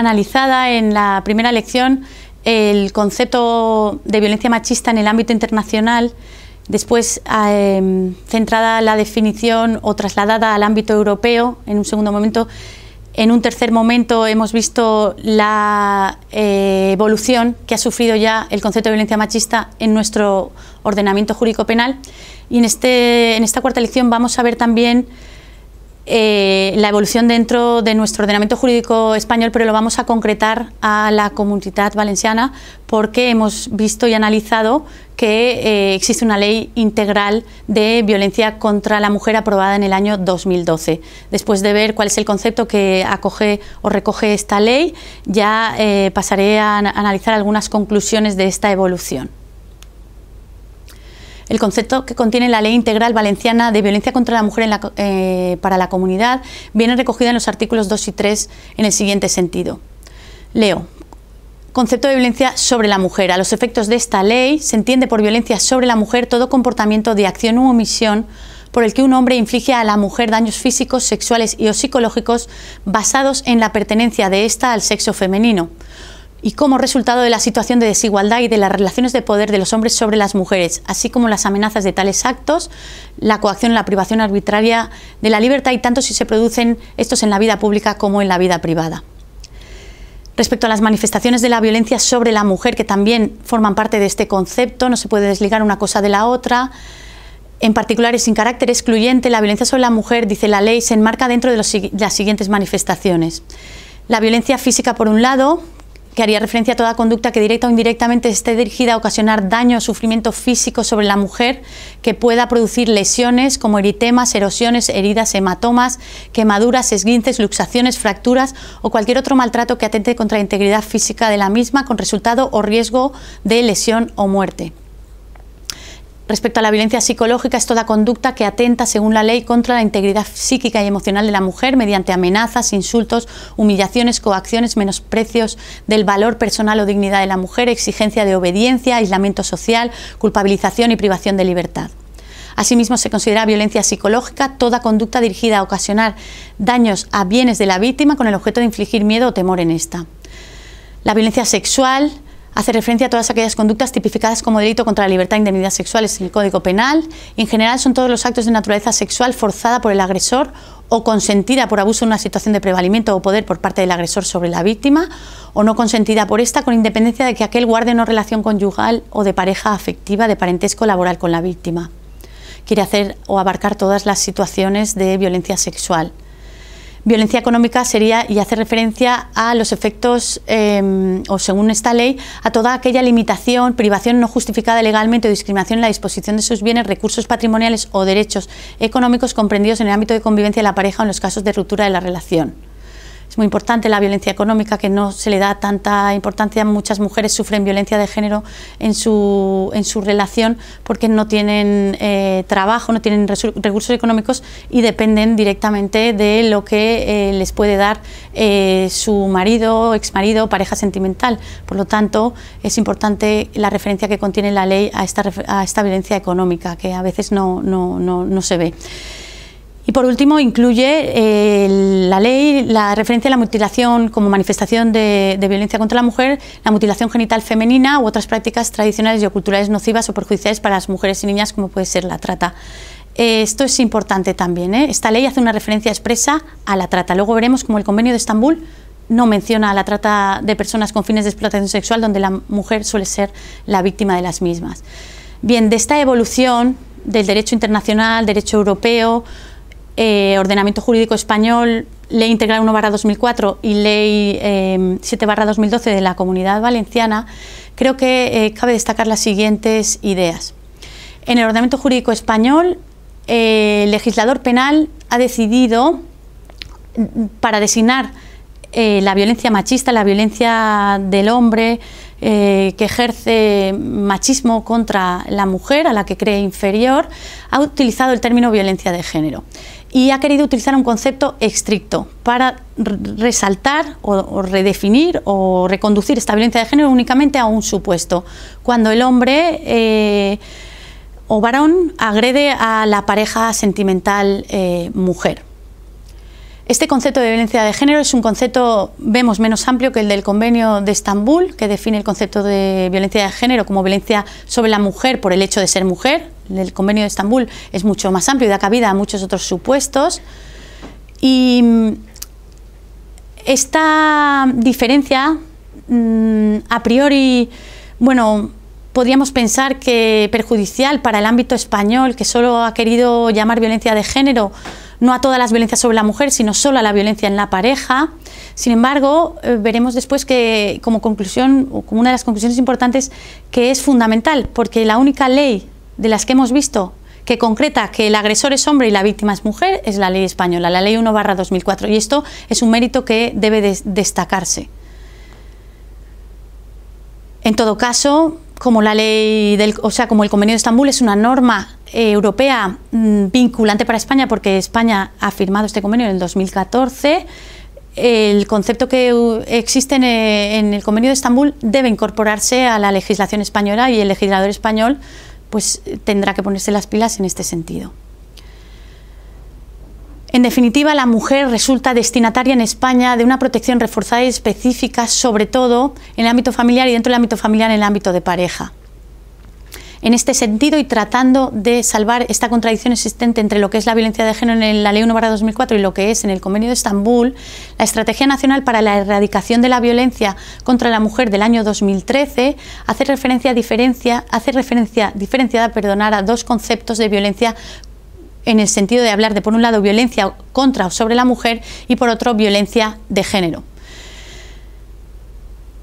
analizada en la primera lección el concepto de violencia machista en el ámbito internacional, después em, centrada la definición o trasladada al ámbito europeo en un segundo momento. En un tercer momento hemos visto la eh, evolución que ha sufrido ya el concepto de violencia machista en nuestro ordenamiento jurídico penal. Y en, este, en esta cuarta lección vamos a ver también eh, la evolución dentro de nuestro ordenamiento jurídico español, pero lo vamos a concretar a la comunidad valenciana porque hemos visto y analizado que eh, existe una ley integral de violencia contra la mujer aprobada en el año 2012. Después de ver cuál es el concepto que acoge o recoge esta ley, ya eh, pasaré a analizar algunas conclusiones de esta evolución el concepto que contiene la Ley Integral Valenciana de Violencia contra la Mujer eh, para la Comunidad viene recogido en los artículos 2 y 3 en el siguiente sentido. Leo. Concepto de violencia sobre la mujer. A los efectos de esta ley se entiende por violencia sobre la mujer todo comportamiento de acción u omisión por el que un hombre inflige a la mujer daños físicos, sexuales y o psicológicos basados en la pertenencia de ésta al sexo femenino y como resultado de la situación de desigualdad y de las relaciones de poder de los hombres sobre las mujeres, así como las amenazas de tales actos, la coacción, la privación arbitraria de la libertad y tanto si se producen estos en la vida pública como en la vida privada. Respecto a las manifestaciones de la violencia sobre la mujer, que también forman parte de este concepto, no se puede desligar una cosa de la otra, en particular y sin carácter excluyente, la violencia sobre la mujer, dice la ley, se enmarca dentro de las siguientes manifestaciones. La violencia física, por un lado, que haría referencia a toda conducta que directa o indirectamente esté dirigida a ocasionar daño o sufrimiento físico sobre la mujer, que pueda producir lesiones como eritemas, erosiones, heridas, hematomas, quemaduras, esguinces, luxaciones, fracturas o cualquier otro maltrato que atente contra la integridad física de la misma con resultado o riesgo de lesión o muerte. Respecto a la violencia psicológica, es toda conducta que atenta, según la ley, contra la integridad psíquica y emocional de la mujer mediante amenazas, insultos, humillaciones, coacciones, menosprecios del valor personal o dignidad de la mujer, exigencia de obediencia, aislamiento social, culpabilización y privación de libertad. Asimismo, se considera violencia psicológica toda conducta dirigida a ocasionar daños a bienes de la víctima con el objeto de infligir miedo o temor en esta. La violencia sexual, hace referencia a todas aquellas conductas tipificadas como delito contra la libertad e indemnidad sexuales en el Código Penal en general son todos los actos de naturaleza sexual forzada por el agresor o consentida por abuso en una situación de prevalimiento o poder por parte del agresor sobre la víctima o no consentida por esta con independencia de que aquel guarde no relación conyugal o de pareja afectiva, de parentesco laboral con la víctima. Quiere hacer o abarcar todas las situaciones de violencia sexual. Violencia económica sería y hace referencia a los efectos, em, o según esta ley, a toda aquella limitación, privación no justificada legalmente o discriminación en la disposición de sus bienes, recursos patrimoniales o derechos económicos comprendidos en el ámbito de convivencia de la pareja o en los casos de ruptura de la relación. Es muy importante la violencia económica, que no se le da tanta importancia. Muchas mujeres sufren violencia de género en su, en su relación porque no tienen eh, trabajo, no tienen recursos económicos y dependen directamente de lo que eh, les puede dar eh, su marido, ex exmarido, pareja sentimental. Por lo tanto, es importante la referencia que contiene la ley a esta, a esta violencia económica, que a veces no, no se ve. Y por último, incluye eh, la ley la referencia a la mutilación como manifestación de, violencia contra la mujer, la mutilación genital femenina u otras prácticas tradicionales y culturales nocivas o perjudiciales para las mujeres y niñas, como puede ser la trata. Eh, esto es importante también. ¿eh? Esta ley hace una referencia expresa a la trata. Luego veremos cómo el Convenio de Estambul no menciona la trata de personas con fines de explotación sexual, donde la mujer suele ser la víctima de las mismas. Bien, de esta evolución del derecho internacional, derecho europeo, eh, ordenamiento jurídico español, Ley Integral 1-2004 y Ley 7-2012 em, de la Comunidad Valenciana, creo que eh, cabe destacar las siguientes ideas. En el ordenamiento jurídico español, eh, el legislador penal ha decidido mm, para designar eh, la violencia machista, la violencia del hombre eh, que ejerce machismo contra la mujer a la que cree inferior, ha utilizado el término violencia de género y ha querido utilizar un concepto estricto para resaltar o, redefinir o reconducir esta violencia de género únicamente a un supuesto, cuando el hombre eh, o varón agrede a la pareja sentimental mujer. Este concepto de violencia de género es un concepto, vemos, menos amplio que el del Convenio de Estambul, que define el concepto de violencia de género como violencia sobre la mujer por el hecho de ser mujer. El Convenio de Estambul es mucho más amplio y da cabida a muchos otros supuestos. Y mm, esta diferencia, mm, a priori, bueno, podríamos pensar que perjudicial para el ámbito español, que solo ha querido llamar violencia de género no a todas las violencias sobre la mujer, sino solo a la violencia en la pareja. Sin embargo, eh, veremos después que como conclusión, o como una de las conclusiones importantes, que es fundamental, porque la única ley de las que hemos visto que concreta que el agresor es hombre y la víctima es mujer es la ley española, la ley 1 2004, y esto es un mérito que debe destacarse. En todo caso, como la ley del, o sea, como el Convenio de Estambul es una norma eh, europea mm, vinculante para España porque España ha firmado este convenio en el 2014 el concepto que existe en, eh, en, el Convenio de Estambul debe incorporarse a la legislación española y el legislador español pues tendrá que ponerse las pilas en este sentido. En definitiva, la mujer resulta destinataria en España de una protección reforzada y específica, sobre todo en el ámbito familiar y dentro del ámbito familiar en el ámbito de pareja. En este sentido y tratando de salvar esta contradicción existente entre lo que es la violencia de género en la Ley 1-2004 y lo que es en el Convenio de Estambul, la Estrategia Nacional para la Erradicación de la Violencia contra la Mujer del año 2013 hace referencia, hace referencia diferenciada perdonar, a dos conceptos de violencia en el sentido de hablar de, por un lado, violencia contra o sobre la mujer y, por otro, violencia de género.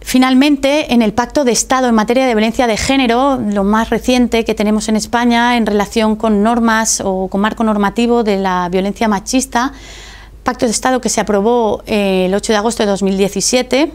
Finalmente, en el Pacto de Estado en materia de violencia de género, lo más reciente que tenemos en España en relación con normas o con marco normativo de la violencia machista, Pacto de Estado que se aprobó eh, el 8 de agosto de 2017,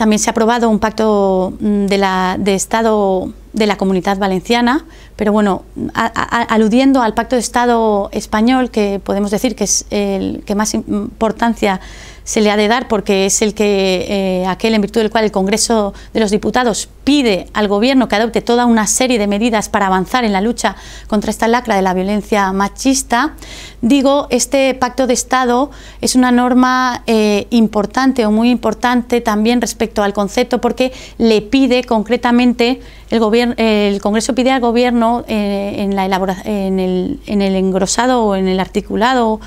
también se ha aprobado un pacto mm, de, Estado de la Comunidad Valenciana, pero bueno, aludiendo al pacto de Estado español, que podemos decir que es el que más importancia se le ha de dar porque es el que eh, aquel en virtud del cual el Congreso de los Diputados pide al Gobierno que adopte toda una serie de medidas para avanzar en la lucha contra esta lacra de la violencia machista. Digo, este Pacto de Estado es una norma eh, importante o muy importante también respecto al concepto porque le pide concretamente el, el Congreso pide al Gobierno eh, en, la en, en el engrosado o en el articulado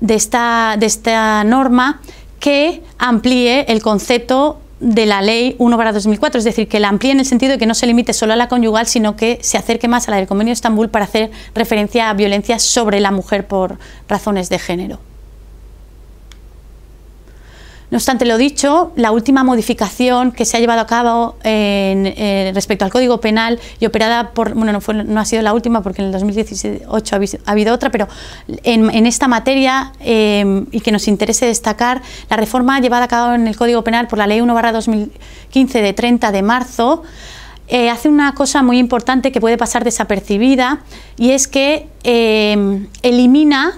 de esta, norma que amplíe el concepto de la ley 1 para 2004, es decir, que la amplíe en el sentido de que no se limite solo a la conyugal, sino que se acerque más a la del Convenio de Estambul para hacer referencia a violencia sobre la mujer por razones de género. No obstante lo dicho, la última modificación que se ha llevado a cabo en, eh, respecto al Código Penal y operada por, bueno, no, fue, no ha sido la última porque en el 2018 ha habido otra, pero en, esta materia em, y que nos interese destacar, la reforma llevada a cabo en el Código Penal por la Ley 1-2015 de 30 de marzo eh, hace una cosa muy importante que puede pasar desapercibida y es que em, elimina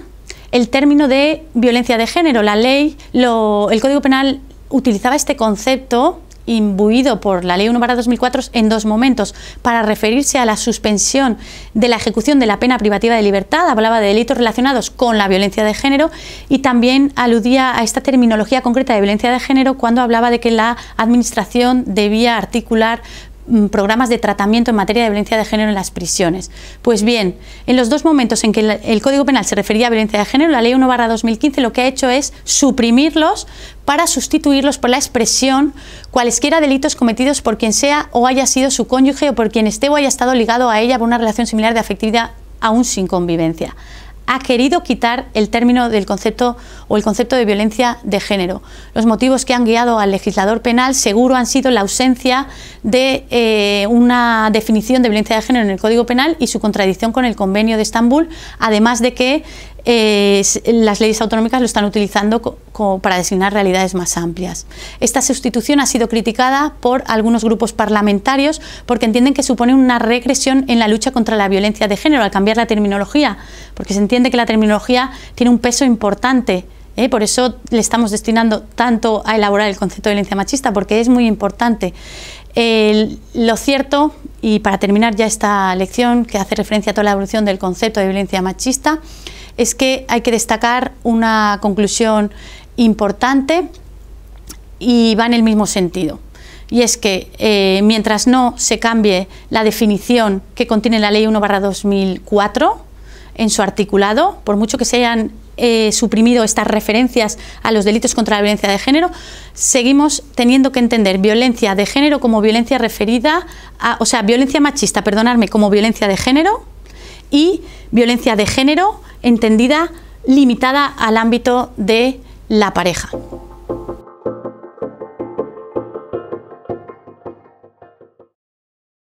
el término de violencia de género. La ley, lo, el Código Penal utilizaba este concepto imbuido por la Ley 1-2004 en dos momentos, para referirse a la suspensión de la ejecución de la pena privativa de libertad, hablaba de delitos relacionados con la violencia de género y también aludía a esta terminología concreta de violencia de género cuando hablaba de que la Administración debía articular Mm, programas de tratamiento en materia de violencia de género en las prisiones. Pues bien, en los dos momentos en que el, Código Penal se refería a violencia de género, la Ley 1 2015 lo que ha hecho es suprimirlos para sustituirlos por la expresión cualesquiera delitos cometidos por quien sea o haya sido su cónyuge o por quien esté o haya estado ligado a ella por una relación similar de afectividad aún sin convivencia ha querido quitar el término del concepto o el concepto de violencia de género. Los motivos que han guiado al legislador penal seguro han sido la ausencia de eh, una definición de violencia de género en el Código Penal y su contradicción con el Convenio de Estambul, además de que eh, las leyes autonómicas lo están utilizando para designar realidades más amplias. Esta sustitución ha sido criticada por algunos grupos parlamentarios porque entienden que supone una regresión en la lucha contra la violencia de género al cambiar la terminología, porque se entiende que la terminología tiene un peso importante. ¿eh? Por eso le estamos destinando tanto a elaborar el concepto de violencia machista, porque es muy importante. lo cierto, y para terminar ya esta lección que hace referencia a toda la evolución del concepto de violencia machista, es que hay que destacar una conclusión importante y va en el mismo sentido. Y es que eh, mientras no se cambie la definición que contiene la Ley 1-2004 en su articulado, por mucho que se hayan eh, suprimido estas referencias a los delitos contra la violencia de género, seguimos teniendo que entender violencia de género como violencia referida a, o sea, violencia machista, perdonadme, como violencia de género y violencia de género entendida limitada al ámbito de la pareja.